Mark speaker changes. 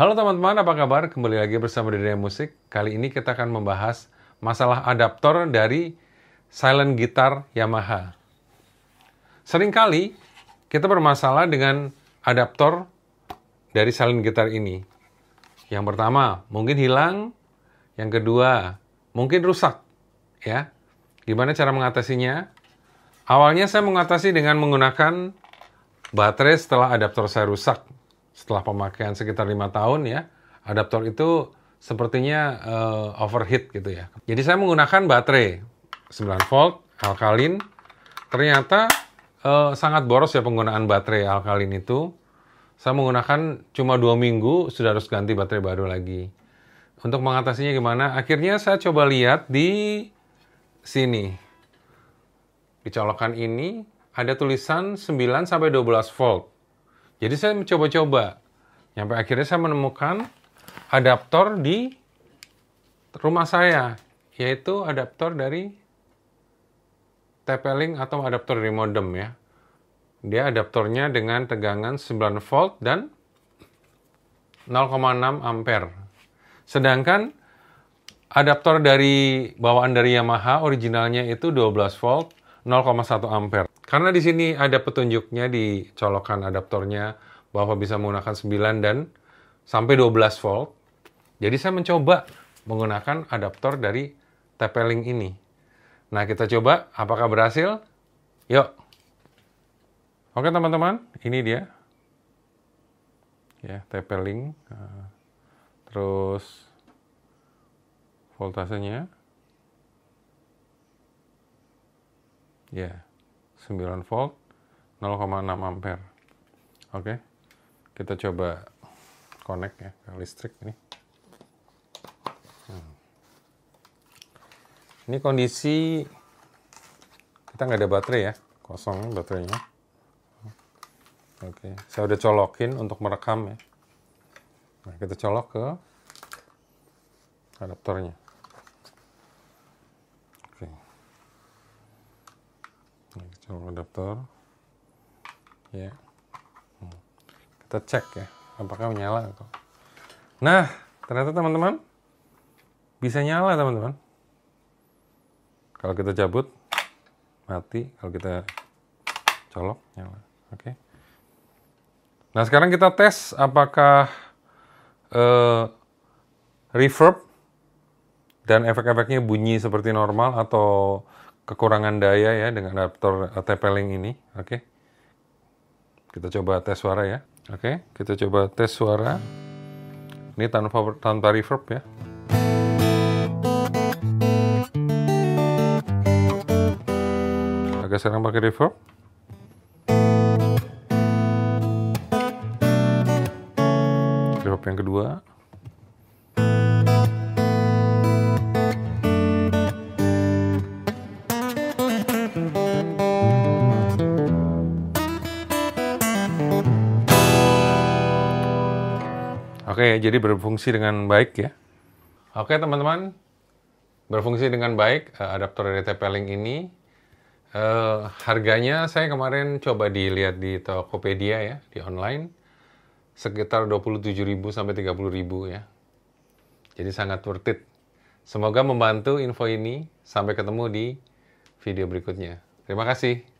Speaker 1: Halo teman-teman, apa kabar? Kembali lagi bersama Dedea Musik. Kali ini kita akan membahas masalah adaptor dari silent guitar Yamaha. Seringkali kita bermasalah dengan adaptor dari silent guitar ini. Yang pertama, mungkin hilang. Yang kedua, mungkin rusak. Ya, Gimana cara mengatasinya? Awalnya saya mengatasi dengan menggunakan baterai setelah adaptor saya rusak setelah pemakaian sekitar lima tahun ya, adaptor itu sepertinya uh, overheat gitu ya. Jadi saya menggunakan baterai 9 volt alkalin. Ternyata uh, sangat boros ya penggunaan baterai alkalin itu. Saya menggunakan cuma dua minggu sudah harus ganti baterai baru lagi. Untuk mengatasinya gimana? Akhirnya saya coba lihat di sini. Di colokan ini ada tulisan 9 sampai 12 volt. Jadi saya mencoba-coba. Sampai akhirnya saya menemukan adaptor di rumah saya, yaitu adaptor dari TP-Link atau adaptor dari modem ya. Dia adaptornya dengan tegangan 9 volt dan 0,6 ampere. Sedangkan adaptor dari bawaan dari Yamaha originalnya itu 12 volt 0,1 ampere. Karena di sini ada petunjuknya di colokan adaptornya bahwa bisa menggunakan 9 dan sampai 12 volt. Jadi saya mencoba menggunakan adaptor dari TP-Link ini. Nah, kita coba apakah berhasil? Yuk. Oke, teman-teman, ini dia. Ya, TP-Link. Nah, terus voltasenya. Ya. Yeah. 9 volt 0,6 ampere oke kita coba connect ya ke listrik ini hmm. ini kondisi kita nggak ada baterai ya kosong baterainya oke saya udah colokin untuk merekam ya nah kita colok ke adaptornya colong adaptor ya hmm. kita cek ya apakah menyala atau nah ternyata teman-teman bisa nyala teman-teman kalau kita cabut mati kalau kita colok nyala oke nah sekarang kita tes apakah uh, reverb dan efek-efeknya bunyi seperti normal atau kekurangan daya ya dengan adaptor eh, TP-Link ini. Oke. Okay. Kita coba tes suara ya. Oke, okay. kita coba tes suara. Ini tanpa tanpa reverb ya. agak sekarang pakai reverb. Reverb yang kedua. Oke, jadi berfungsi dengan baik ya. Oke teman-teman, berfungsi dengan baik eh, adaptor dari link ini. Uh, harganya saya kemarin coba dilihat di Tokopedia ya, di online. Sekitar 27.000 sampai 30.000 ya. Jadi sangat worth it. Semoga membantu info ini. Sampai ketemu di video berikutnya. Terima kasih.